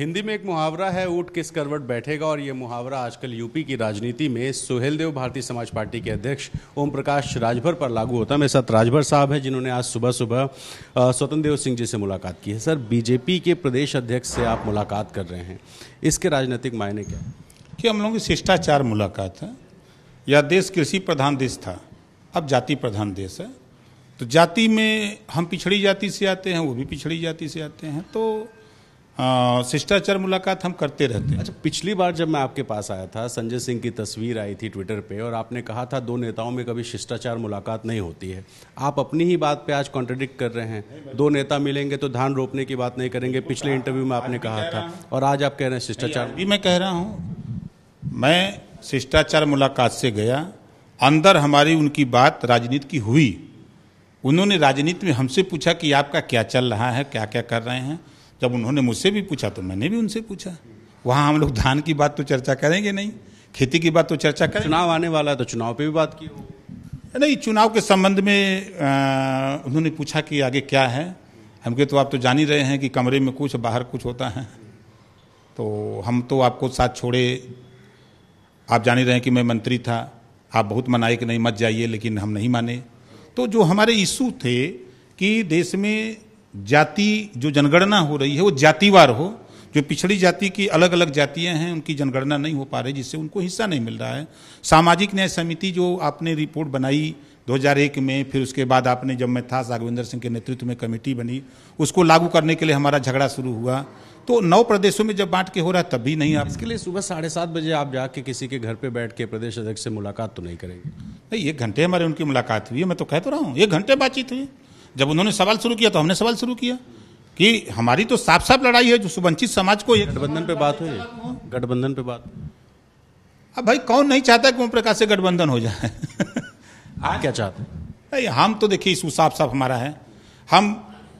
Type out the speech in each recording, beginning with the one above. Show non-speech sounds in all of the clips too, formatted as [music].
हिंदी में एक मुहावरा है ऊट किस करवट बैठेगा और ये मुहावरा आजकल यूपी की राजनीति में सुहेल देव भारतीय समाज पार्टी के अध्यक्ष ओम प्रकाश राजभर पर लागू होता है मेरे साथ राजभर साहब हैं जिन्होंने आज सुबह सुबह स्वतंत्र देव सिंह जी से मुलाकात की है सर बीजेपी के प्रदेश अध्यक्ष से आप मुलाकात कर रहे हैं इसके राजनीतिक मायने क्या कि हम लोगों की शिष्टाचार मुलाकात है यह देश कृषि प्रधान देश था अब जाति प्रधान देश है तो जाति में हम पिछड़ी जाति से आते हैं वो भी पिछड़ी जाति से आते हैं तो शिष्टाचार मुलाकात हम करते रहते हैं अच्छा पिछली बार जब मैं आपके पास आया था संजय सिंह की तस्वीर आई थी ट्विटर पे और आपने कहा था दो नेताओं में कभी शिष्टाचार मुलाकात नहीं होती है आप अपनी ही बात पे आज कॉन्ट्रडिक्ट कर रहे हैं दो नेता मिलेंगे तो धान रोपने की बात नहीं करेंगे पिछले इंटरव्यू में आपने कहा था और आज आप कह रहे हैं शिष्टाचार भी मैं कह रहा हूँ मैं शिष्टाचार मुलाकात से गया अंदर हमारी उनकी बात राजनीति की हुई उन्होंने राजनीति में हमसे पूछा कि आपका क्या चल रहा है क्या क्या कर रहे हैं जब उन्होंने मुझसे भी पूछा तो मैंने भी उनसे पूछा वहाँ हम लोग धान की बात तो चर्चा करेंगे नहीं खेती की बात तो चर्चा करें चुनाव आने वाला है तो चुनाव पे भी बात की नहीं चुनाव के संबंध में उन्होंने पूछा कि आगे क्या है हम के तो आप तो जान ही रहे हैं कि कमरे में कुछ बाहर कुछ होता है तो हम तो आपको साथ छोड़े आप जान ही रहे हैं कि मैं मंत्री था आप बहुत मनाए कि नहीं मत जाइए लेकिन हम नहीं माने तो जो हमारे इशू थे कि देश में जाति जो जनगणना हो रही है वो जातिवार हो जो पिछड़ी जाति की अलग अलग जातियां हैं उनकी जनगणना नहीं हो पा रही जिससे उनको हिस्सा नहीं मिल रहा है सामाजिक न्याय समिति जो आपने रिपोर्ट बनाई 2001 में फिर उसके बाद आपने जब मैं था राघवेंद्र सिंह के नेतृत्व में कमेटी बनी उसको लागू करने के लिए हमारा झगड़ा शुरू हुआ तो नौ प्रदेशों में जब बांट के हो रहा है तब भी नहीं आप इसके लिए सुबह साढ़े सात बजे आप जाके किसी के घर पे बैठ के प्रदेश अध्यक्ष से मुलाकात तो नहीं करेंगे नहीं एक घंटे हमारे उनकी मुलाकात हुई है मैं तो कहता तो रहा हूँ एक घंटे बातचीत हुई जब उन्होंने सवाल शुरू किया तो हमने सवाल शुरू किया कि हमारी तो साफ साफ लड़ाई है जो सुवंचित समाज को गठबंधन पे बात हुई गठबंधन पे बात अब भाई कौन नहीं चाहता कि ओम प्रकाश से गठबंधन हो जाए आप क्या चाहते हैं हम तो देखिए इशू साफ साफ हमारा है हम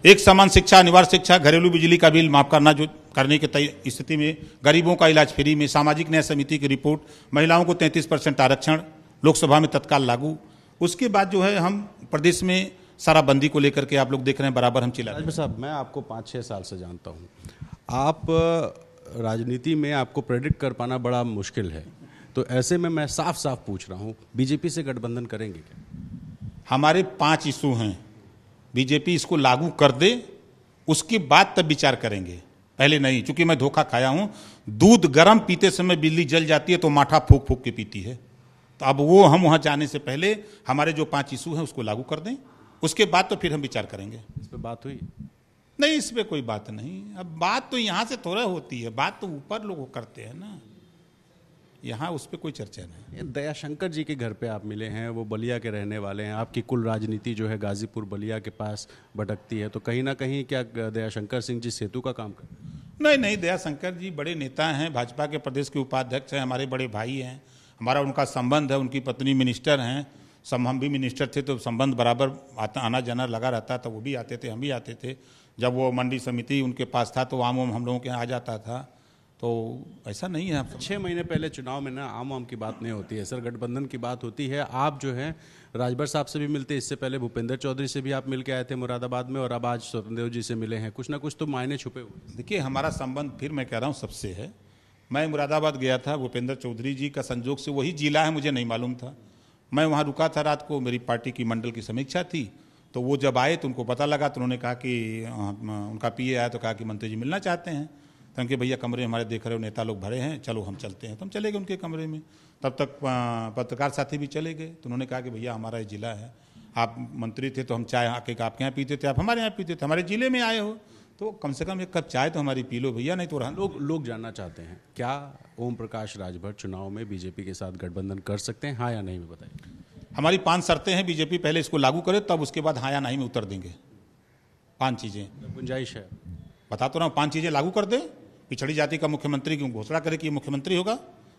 एक समान शिक्षा अनिवार्य शिक्षा घरेलू बिजली का बिल माफ करना जो करने के स्थिति में गरीबों का इलाज फ्री में सामाजिक न्याय समिति की रिपोर्ट महिलाओं को 33 परसेंट आरक्षण लोकसभा में तत्काल लागू उसके बाद जो है हम प्रदेश में सारा बंदी को लेकर के आप लोग देख रहे हैं बराबर हम चिल्ला साहब मैं आपको पाँच छः साल से जानता हूँ आप राजनीति में आपको प्रेडिक्ट कर पाना बड़ा मुश्किल है तो ऐसे में मैं साफ साफ पूछ रहा हूँ बीजेपी से गठबंधन करेंगे क्या हमारे पांच इशू हैं बीजेपी इसको लागू कर दे उसके बाद तब विचार करेंगे पहले नहीं चूंकि मैं धोखा खाया हूं दूध गर्म पीते समय बिल्ली जल जाती है तो माठा फूक फूक के पीती है तो अब वो हम वहां जाने से पहले हमारे जो पांच इशू हैं उसको लागू कर दें उसके बाद तो फिर हम विचार करेंगे इस पर बात हुई नहीं इस पर कोई बात नहीं अब बात तो यहाँ से थोड़ा होती है बात तो ऊपर लोग करते हैं ना यहाँ उस पर कोई चर्चा नहीं दयाशंकर जी के घर पे आप मिले हैं वो बलिया के रहने वाले हैं आपकी कुल राजनीति जो है गाजीपुर बलिया के पास भटकती है तो कहीं ना कहीं क्या दयाशंकर सिंह जी सेतु का काम कर नहीं नहीं दयाशंकर जी बड़े नेता हैं भाजपा के प्रदेश के उपाध्यक्ष हैं हमारे बड़े भाई हैं हमारा उनका संबंध है उनकी पत्नी मिनिस्टर हैं सब हम भी मिनिस्टर थे तो संबंध बराबर आता आना जाना लगा रहता था वो भी आते थे हम भी आते थे जब वो मंडी समिति उनके पास था तो आम वाम हम लोगों के यहाँ आ जाता था तो ऐसा नहीं है छः महीने पहले चुनाव में ना आम आम की बात नहीं होती है सर गठबंधन की बात होती है आप जो है राजभर साहब से भी मिलते इससे पहले भूपेंद्र चौधरी से भी आप मिल के आए थे मुरादाबाद में और अब आज स्वतंत्र जी से मिले हैं कुछ ना कुछ तो मायने छुपे हुए देखिए हमारा संबंध फिर मैं कह रहा हूँ सबसे है मैं मुरादाबाद गया था भूपेंद्र चौधरी जी का संजोग से वही जिला है मुझे नहीं मालूम था मैं वहाँ रुका था रात को मेरी पार्टी की मंडल की समीक्षा थी तो वो जब आए तो उनको पता लगा तो उन्होंने कहा कि हाँ, उनका पीए आया तो कहा कि मंत्री जी मिलना चाहते हैं तो उनके भैया कमरे हमारे देख रहे हो नेता लोग भरे हैं चलो हम चलते हैं तो हम चले गए उनके कमरे में तब तक पत्रकार साथी भी चले गए तो उन्होंने कहा कि भैया हमारा ये जिला है आप मंत्री थे तो हम चाय आके आपके यहाँ पीते थे आप हमारे यहाँ पीते थे हमारे ज़िले में आए हो तो कम से कम एक कप चाय तो हमारी पी लो भैया नहीं तो रहा लोग लोग जानना चाहते हैं क्या ओम प्रकाश राजभर चुनाव में बीजेपी के साथ गठबंधन कर सकते हैं हाँ या नहीं बताइए हमारी पांच शर्तें हैं बीजेपी पहले इसको लागू करे तब उसके बाद हाँ या नहीं में उतर देंगे पांच चीज़ें गुंजाइश है बता तो रहा हूँ पांच चीज़ें लागू कर दे पिछड़ी जाति का मुख्यमंत्री क्यों घोषणा करे कि मुख्यमंत्री होगा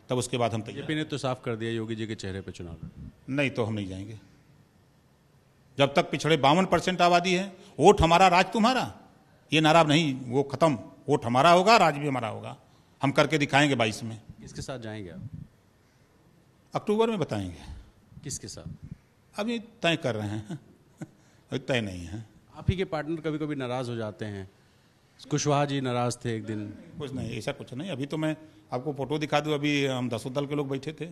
तब उसके बाद हम बीजेपी ने तो साफ कर दिया योगी जी के चेहरे पर चुनाव नहीं तो हम नहीं जाएंगे जब तक पिछड़े बावन परसेंट आबादी है वोट हमारा राज तुम्हारा ये नारा नहीं वो खत्म वोट हमारा होगा राज भी हमारा होगा हम करके दिखाएंगे बाईस में इसके साथ जाएंगे आप अक्टूबर में बताएंगे किसके साथ अभी तय कर रहे हैं [laughs] अभी तय नहीं है आप ही के पार्टनर कभी कभी नाराज़ हो जाते हैं कुशवाहा जी नाराज़ थे एक दिन कुछ नहीं ऐसा कुछ नहीं अभी तो मैं आपको फ़ोटो दिखा दूँ अभी हम दसों दल के लोग बैठे थे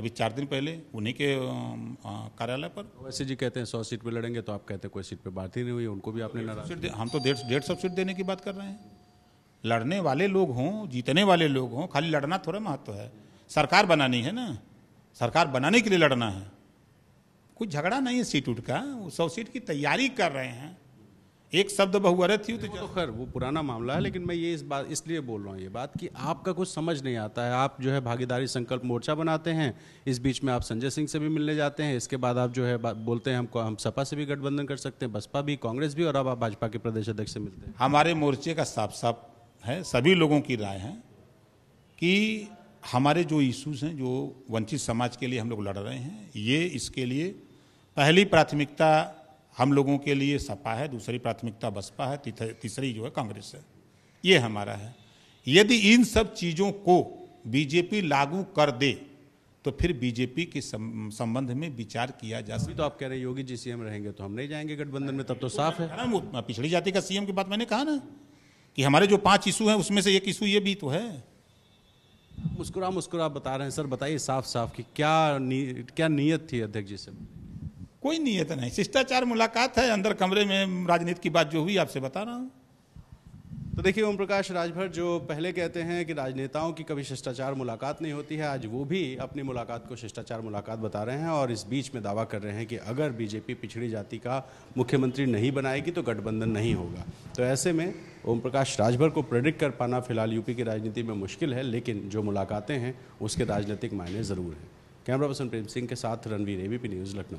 अभी चार दिन पहले उन्हीं के कार्यालय पर वैसे जी कहते हैं सौ सीट पे लड़ेंगे तो आप कहते हैं कोई सीट पे बात ही नहीं हुई उनको भी आपने नाराज़ सीट हम तो डेढ़ डेढ़ सौ सीट देने की बात कर रहे हैं लड़ने वाले लोग हों जीतने वाले लोग हों खाली लड़ना थोड़ा महत्व है सरकार बनानी है ना सरकार बनाने के लिए लड़ना है कुछ झगड़ा नहीं है सीट उठ का वो सौ सीट की तैयारी कर रहे हैं एक शब्द बहुअरत थी तो, तो खैर वो पुराना मामला है लेकिन मैं ये इस बात इसलिए बोल रहा हूँ ये बात कि आपका कुछ समझ नहीं आता है आप जो है भागीदारी संकल्प मोर्चा बनाते हैं इस बीच में आप संजय सिंह से भी मिलने जाते हैं इसके बाद आप जो है बोलते हैं हमको हम सपा से भी गठबंधन कर सकते हैं बसपा भी कांग्रेस भी और अब आप भाजपा के प्रदेश अध्यक्ष से मिलते हैं हमारे मोर्चे का साफ साफ है सभी लोगों की राय है कि हमारे जो इश्यूज़ हैं जो वंचित समाज के लिए हम लोग लड़ रहे हैं ये इसके लिए पहली प्राथमिकता हम लोगों के लिए सपा है दूसरी प्राथमिकता बसपा है तीसरी जो है कांग्रेस है ये हमारा है यदि इन सब चीज़ों को बीजेपी लागू कर दे तो फिर बीजेपी के संबंध में विचार किया जा सकता तो आप कह रहे हैं योगी जी सीएम रहेंगे तो हम नहीं जाएंगे गठबंधन में तब तो साफ है पिछड़ी जाति का सीएम की बात मैंने कहा ना कि हमारे जो पांच इशू हैं उसमें से एक इशू ये भी तो है मुस्कुरा मुस्कुरा बता रहे हैं सर बताइए साफ साफ कि क्या नी, क्या नीयत थी अध्यक्ष जी से कोई नीयत नहीं शिष्टाचार मुलाकात है अंदर कमरे में राजनीति की बात जो हुई आपसे बता रहा हूँ तो देखिए ओम प्रकाश राजभर जो पहले कहते हैं कि राजनेताओं की कभी शिष्टाचार मुलाकात नहीं होती है आज वो भी अपनी मुलाकात को शिष्टाचार मुलाकात बता रहे हैं और इस बीच में दावा कर रहे हैं कि अगर बीजेपी पिछड़ी जाति का मुख्यमंत्री नहीं बनाएगी तो गठबंधन नहीं होगा तो ऐसे में ओम प्रकाश राजभर को प्रेडिक्ट कर पाना फिलहाल यूपी की राजनीति में मुश्किल है लेकिन जो मुलाकातें हैं उसके राजनीतिक मायने ज़रूर हैं कैमरा पर्सन प्रेम सिंह के साथ रणवीर एबीपी न्यूज़ लखनऊ